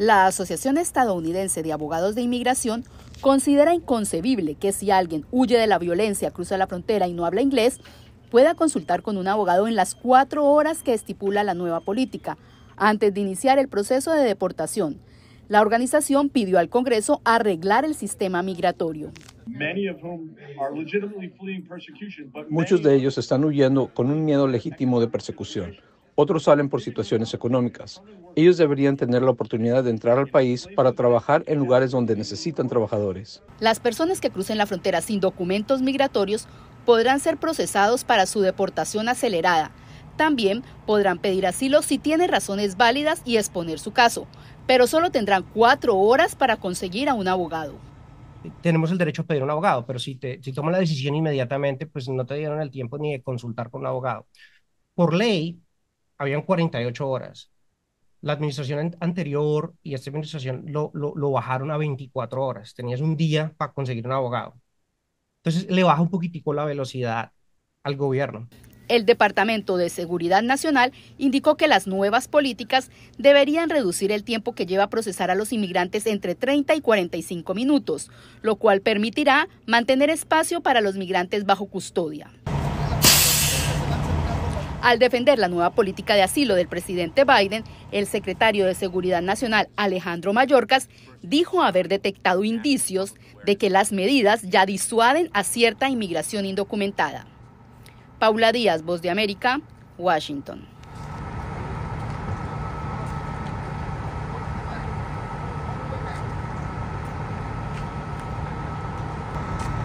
La Asociación Estadounidense de Abogados de Inmigración considera inconcebible que si alguien huye de la violencia, cruza la frontera y no habla inglés, pueda consultar con un abogado en las cuatro horas que estipula la nueva política, antes de iniciar el proceso de deportación. La organización pidió al Congreso arreglar el sistema migratorio. Muchos de ellos están huyendo con un miedo legítimo de persecución, otros salen por situaciones económicas. Ellos deberían tener la oportunidad de entrar al país para trabajar en lugares donde necesitan trabajadores. Las personas que crucen la frontera sin documentos migratorios podrán ser procesados para su deportación acelerada. También podrán pedir asilo si tienen razones válidas y exponer su caso, pero solo tendrán cuatro horas para conseguir a un abogado tenemos el derecho a pedir un abogado, pero si, te, la decisión inmediatamente, pues no te dieron el tiempo ni de consultar con un abogado. Por ley, habían 48 horas. La administración anterior y esta administración lo, bajaron a 24 horas. Tenías un día para conseguir un abogado. Entonces le baja un poquitico la velocidad al gobierno. El Departamento de Seguridad Nacional indicó que las nuevas políticas deberían reducir el tiempo que lleva a procesar a los inmigrantes entre 30 y 45 minutos, lo cual permitirá mantener espacio para los migrantes bajo custodia. Al defender la nueva política de asilo del presidente Biden, el secretario de Seguridad Nacional Alejandro Mayorkas dijo haber detectado indicios de que las medidas ya disuaden a cierta inmigración indocumentada. Paula Díaz, Voz de América, Washington.